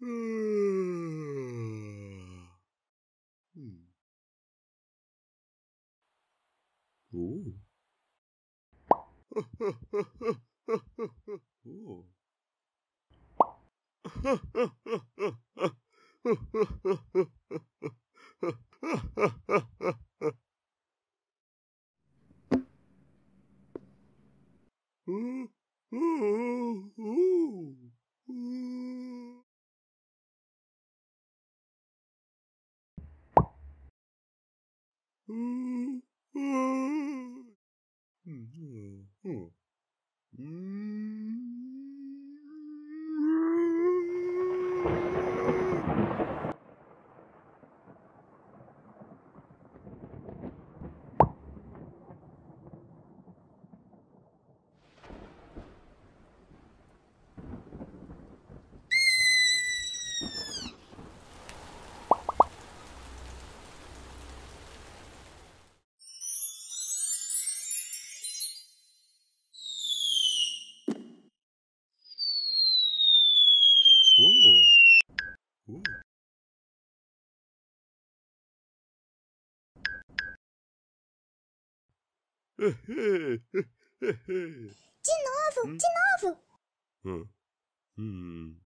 hmm. Ooh. Ooh. Ooh. Ooh. Mm-hmm. mm-hmm. mm-hmm. mm-hmm. De novo, hum? de novo. Hum. Hum.